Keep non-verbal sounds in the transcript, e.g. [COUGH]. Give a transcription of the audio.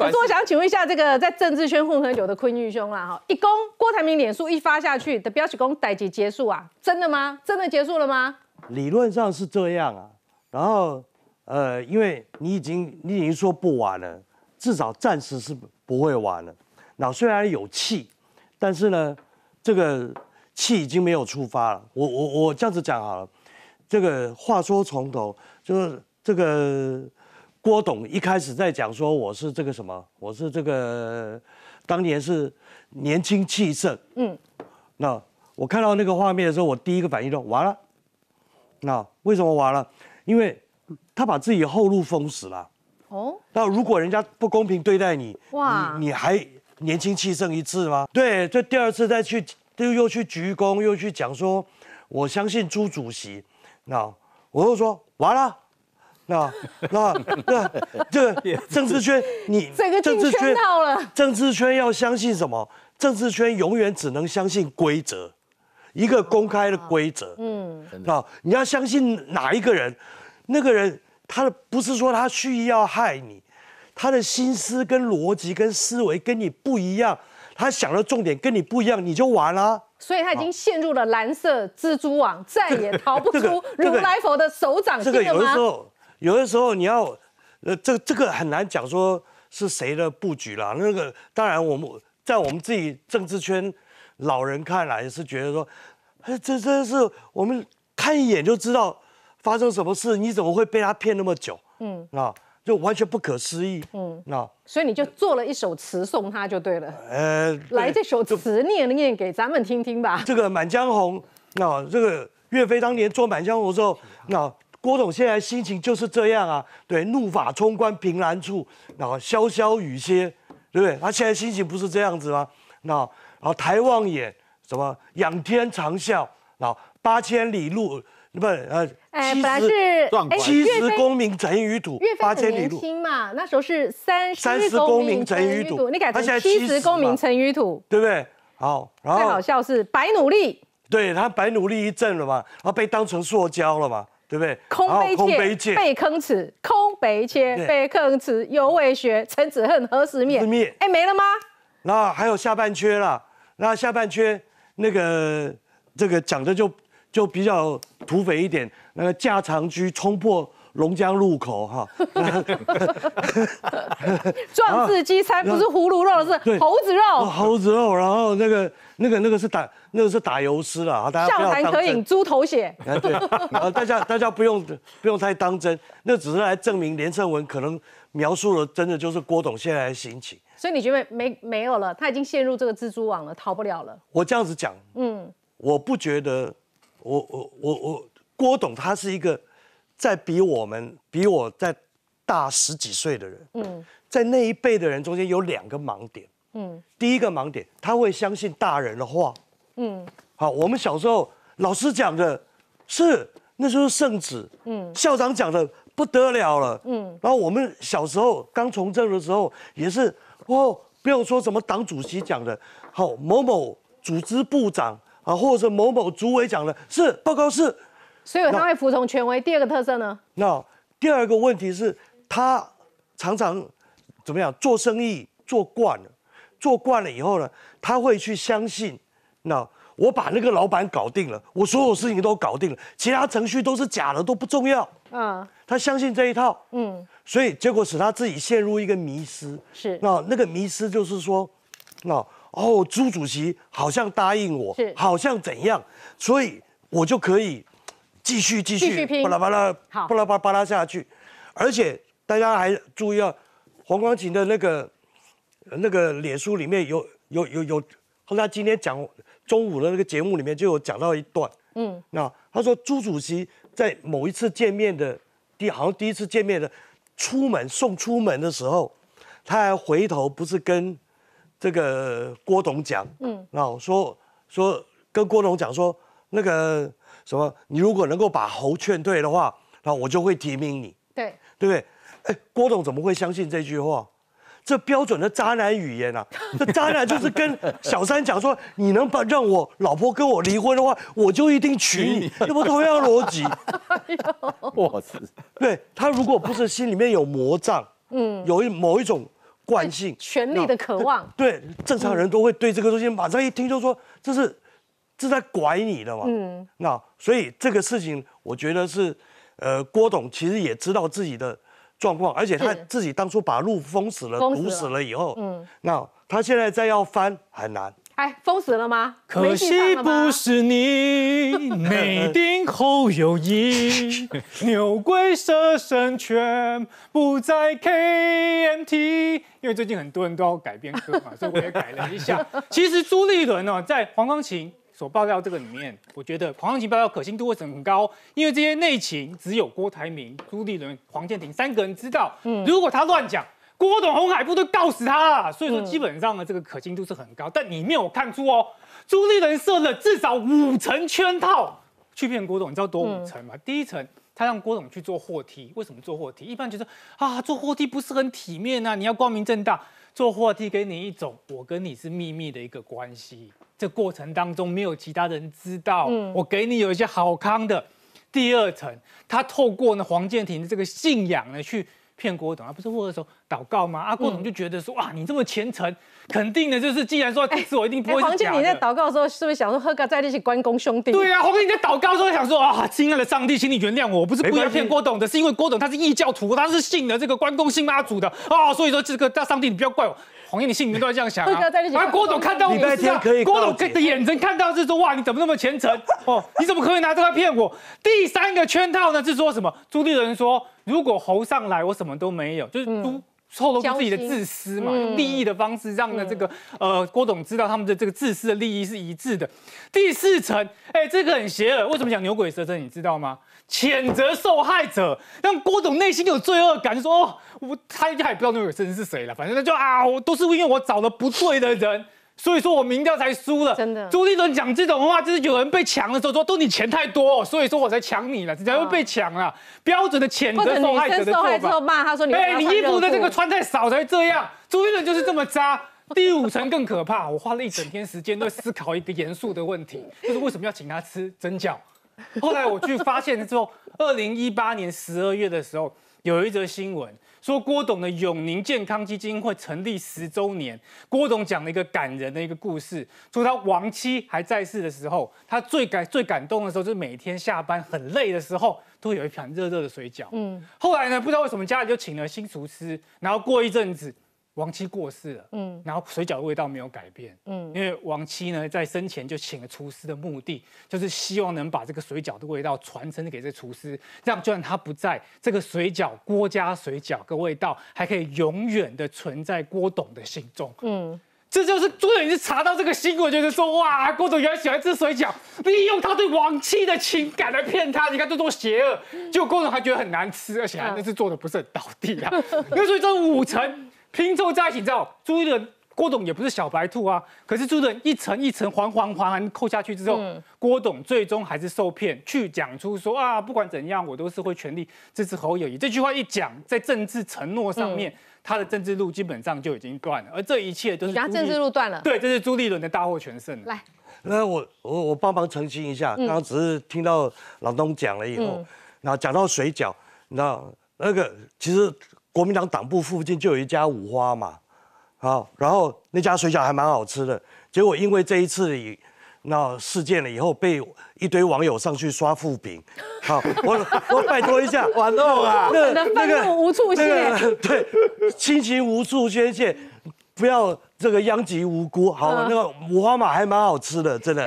可是，我想请问一下，这个在政治圈混很久的坤裕兄啦，哈，一攻郭台铭脸书一发下去，的标题公逮级结束啊？真的吗？真的结束了吗？理论上是这样啊。然后，呃，因为你已经你已经说不玩了，至少暂时是不会玩了。那虽然有气，但是呢，这个气已经没有出发了。我我我这样子讲好了，这个话说从头，就是这个。郭董一开始在讲说我是这个什么，我是这个当年是年轻气盛，嗯，那我看到那个画面的时候，我第一个反应就完了。那为什么完了？因为他把自己后路封死了。哦。那如果人家不公平对待你，哇，你还年轻气盛一次吗？对，就第二次再去，又又去鞠躬，又去讲说我相信朱主席。那我又说完了。那那那这政治圈你 [LAUGHS] 整个政治圈到了，政治圈要相信什么？政治圈永远只能相信规则，一个公开的规则。嗯，真你要相信哪一个人？那个人他的不是说他蓄意要害你，他的心思跟逻辑跟思维跟你不一样，他想的重点跟你不一样，你就完了。所以，他已经陷入了蓝色蜘蛛网，再也逃不 [LAUGHS] 出如来佛的手掌心了吗？有的时候你要，呃，这这个很难讲说是谁的布局啦。那个当然，我们在我们自己政治圈老人看来是觉得说，哎，这真的是我们看一眼就知道发生什么事，你怎么会被他骗那么久？嗯，那就完全不可思议。嗯，那所以你就做了一首词送他就对了。呃，来这首词念念给咱们听听吧。这个《满江红》，那这个岳飞当年做《满江红》之后，那。郭总现在心情就是这样啊，对，怒发冲冠凭栏处，然后潇潇雨歇，对不对？他现在心情不是这样子吗？那然后抬望眼，什么仰天长啸，然后八千里路不呃，哎，本来是七十功名尘与土，八千里路。嘛，那时候是三三十功名尘与土，你改成七十功名尘与土，对不对？好，然最好笑是白努力，对他白努力一阵了嘛，然后被当成塑胶了嘛。对不对？空悲切，悲坑词。空悲切，被坑词。犹未学，臣子恨何时灭？哎，没了吗？那还有下半阙了。那下半阙，那个这个讲的就就比较土匪一点。那个架长车，冲破。龙江路口，哈，[LAUGHS] 壮志饥餐不是葫芦肉，是猴子肉，猴子肉。然后那个那个那个是打那个是打油诗了啊，大家笑谈可饮猪头血，对。然后大家 [LAUGHS] 大家不用不用太当真，那只是来证明连胜文可能描述了真的就是郭董现在的心情。所以你觉得没没有了？他已经陷入这个蜘蛛网了，逃不了了。我这样子讲，嗯，我不觉得，我我我我郭董他是一个。在比我们比我在大十几岁的人，嗯，在那一辈的人中间有两个盲点，嗯，第一个盲点，他会相信大人的话，嗯，好，我们小时候老师讲的，是，那就是圣旨，嗯，校长讲的不得了了，嗯，然后我们小时候刚从政的时候也是，哦，不用说什么党主席讲的，好，某某组织部长啊，或者某某组委讲的，是报告是。所以他会服从权威。第二个特色呢？那第二个问题是，他常常怎么样？做生意做惯了，做惯了以后呢，他会去相信，那我把那个老板搞定了，我所有事情都搞定了，其他程序都是假的，都不重要。嗯，他相信这一套。嗯，所以结果使他自己陷入一个迷失。是。那那个迷失就是说，那哦，朱主席好像答应我，好像怎样，所以我就可以。继续继续拼，巴拉巴拉，巴拉巴拉下去，而且大家还注意啊，黄光琴的那个那个脸书里面有有有有，他今天讲中午的那个节目里面就有讲到一段，嗯，那他说朱主席在某一次见面的第好像第一次见面的出门送出门的时候，他还回头不是跟这个郭董讲，嗯，那说说跟郭董讲说那个。什么？你如果能够把侯劝退的话，那我就会提名你。对，对不对？哎，郭董怎么会相信这句话？这标准的渣男语言啊！这渣男就是跟小三讲说：“你能把让我老婆跟我离婚的话，我就一定娶你。”这不同样逻辑。我 [LAUGHS] 对他，如果不是心里面有魔障，嗯，有一某一种惯性、权力的渴望，对正常人都会对这个东西马上一听就说这是。是在拐你的嘛？嗯，那所以这个事情，我觉得是，呃，郭董其实也知道自己的状况，而且他自己当初把路封死了、堵死了以后，嗯，那他现在再要翻很难。哎，封死了吗？可惜不是你，[LAUGHS] 内定后有意，[LAUGHS] 牛鬼蛇神全不在 KMT。因为最近很多人都要改编歌嘛，所以我也改了一下。[LAUGHS] 其实朱立伦呢，在黄钢琴。所爆料这个里面，我觉得狂生情爆料可信度会很高，因为这些内情只有郭台铭、朱立伦、黄建庭三个人知道。嗯，如果他乱讲，郭董红海部都告死他了？所以说，基本上呢，这个可信度是很高。但里面我看出哦，朱立伦设了至少五层圈套去骗郭董，你知道多五层吗？第一层，他让郭董去做货梯，为什么做货梯？一般就是啊，做货梯不是很体面啊，你要光明正大。做话题给你一种，我跟你是秘密的一个关系，这过程当中没有其他人知道。我给你有一些好康的，第二层，他透过呢黄建庭的这个信仰呢去骗郭董而不是握手。祷告吗？阿郭董就觉得说，哇，你这么虔诚，肯定的就是，既然说，自我一定不会。黄爷你在祷告的时候，是不是想说，喝个在那些关公兄弟？对啊，黄爷你在祷告的时候想说，啊，[LAUGHS] 亲爱的上帝，请你原谅我，我不是故意要骗郭董的，是因为郭董他是异教徒，他是信了这个关公信妈祖的，啊，所以说这个，上帝你不要怪我。黄燕，你心里面都在这样想啊。郭董看到是这样，郭董的眼神看到是说，哇，你怎么那么虔诚？哦，你怎么可以拿这个骗我？第三个圈套呢是说什么？朱立伦说，如果侯上来，我什么都没有，就是朱。透露自己的自私嘛，利益的方式，让呢这个呃郭董知道他们的这个自私的利益是一致的。第四层，哎，这个很邪恶，为什么讲牛鬼蛇神你知道吗？谴责受害者，让郭董内心有罪恶感，就说哦，我他也不知道牛鬼蛇神是谁了，反正他就啊，我都是因为我找了不对的人。所以说我民调才输了。真的，朱立伦讲这种话，就是有人被抢的时候说：“都你钱太多，所以说我才抢你了，才会被抢了。”标准的谴责受害者的做法。骂他说：“你衣服的这个穿太少才这样。”朱立伦就是这么渣。[LAUGHS] 第五层更可怕，我花了一整天时间在思考一个严肃的问题，就是为什么要请他吃蒸饺？后来我去发现之后，二零一八年十二月的时候，有一则新闻。说郭董的永宁健康基金会成立十周年，郭董讲了一个感人的一个故事，说他亡妻还在世的时候，他最感最感动的时候，就是每天下班很累的时候，都会有一盘热热的水饺。嗯，后来呢，不知道为什么家里就请了新厨师，然后过一阵子。亡妻过世了，嗯，然后水饺的味道没有改变，嗯，因为亡妻呢在生前就请了厨师的目的，就是希望能把这个水饺的味道传承给这厨师，这样就算他不在，这个水饺郭家水饺个味道还可以永远的存在郭董的心中，嗯，这就是最你是查到这个新闻就是说哇郭董原来喜欢吃水饺，利用他对亡妻的情感来骗他，你看这多邪恶，就郭董还觉得很难吃，而且还那次做的不是很到底啊，那 [LAUGHS] 所以这五成。拼凑在一起之后，朱立伦、郭董也不是小白兔啊。可是朱立伦一层一层、环环环环扣下去之后，郭董最终还是受骗，去讲出说啊，不管怎样，我都是会全力支持侯友谊。这句话一讲，在政治承诺上面，他的政治路基本上就已经断了。而这一切都是，然政治路断了，对，这是朱立伦的大获全胜。来，那我我我帮忙澄清一下，刚刚只是听到老东讲了以后，然后讲到水饺，道那个其实。国民党党部附近就有一家五花嘛，好，然后那家水饺还蛮好吃的。结果因为这一次以那事件了以后，被一堆网友上去刷负评。好，我我拜托一下，[LAUGHS] 玩弄啊，那那个无处，那个对，亲情无处宣泄，不要这个殃及无辜。好，那个五花马还蛮好吃的，真的。